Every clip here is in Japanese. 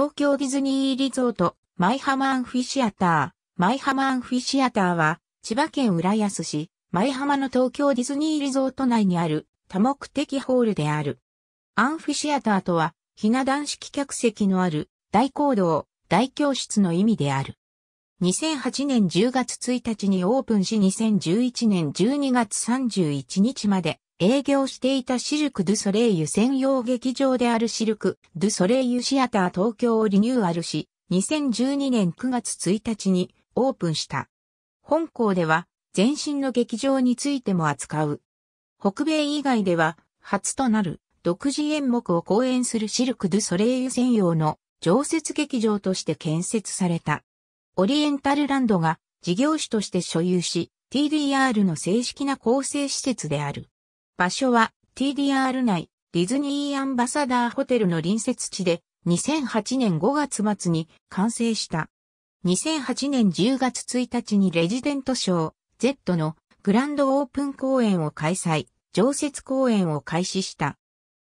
東京ディズニーリゾート、マイハマアンフィシアター。マイハマアンフィシアターは、千葉県浦安市、舞浜の東京ディズニーリゾート内にある多目的ホールである。アンフィシアターとは、ひな男式客席のある大講堂、大教室の意味である。2008年10月1日にオープンし2011年12月31日まで営業していたシルク・ドゥ・ソレイユ専用劇場であるシルク・ドゥ・ソレイユシアター東京をリニューアルし、2012年9月1日にオープンした。本校では前身の劇場についても扱う。北米以外では初となる独自演目を公演するシルク・ドゥ・ソレイユ専用の常設劇場として建設された。オリエンタルランドが事業主として所有し、TDR の正式な構成施設である。場所は TDR 内ディズニーアンバサダーホテルの隣接地で2008年5月末に完成した。2008年10月1日にレジデントショー Z のグランドオープン公演を開催、常設公演を開始した。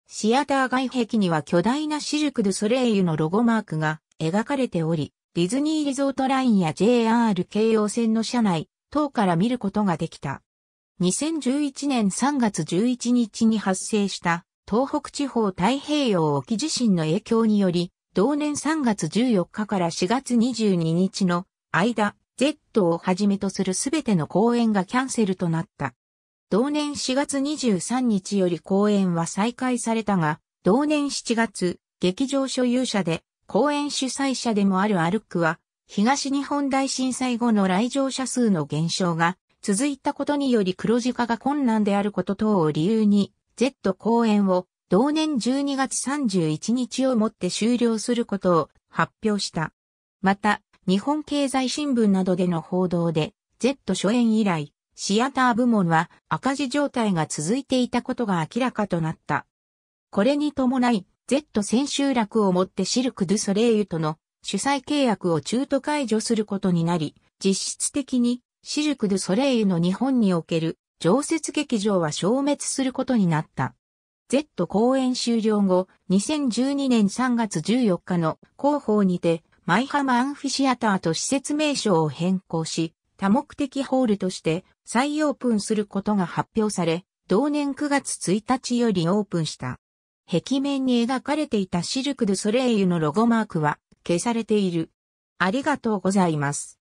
シアター外壁には巨大なシルク・ドゥ・ソレイユのロゴマークが描かれており、ディズニーリゾートラインや JR 京葉線の車内、等から見ることができた。2011年3月11日に発生した東北地方太平洋沖地震の影響により、同年3月14日から4月22日の間、Z をはじめとするすべての公演がキャンセルとなった。同年4月23日より公演は再開されたが、同年7月、劇場所有者で公演主催者でもあるアルックは、東日本大震災後の来場者数の減少が続いたことにより黒字化が困難であること等を理由に、Z 公演を同年12月31日をもって終了することを発表した。また、日本経済新聞などでの報道で、Z 初演以来、シアター部門は赤字状態が続いていたことが明らかとなった。これに伴い、Z 千秋楽をもってシルク・ドゥ・ソレイユとの主催契約を中途解除することになり、実質的にシルク・ドゥ・ソレイユの日本における常設劇場は消滅することになった。Z 公演終了後、2012年3月14日の広報にて、マイハマアンフィシアターと施設名称を変更し、多目的ホールとして再オープンすることが発表され、同年9月1日よりオープンした。壁面に描かれていたシルク・ドゥ・ソレイユのロゴマークは消されている。ありがとうございます。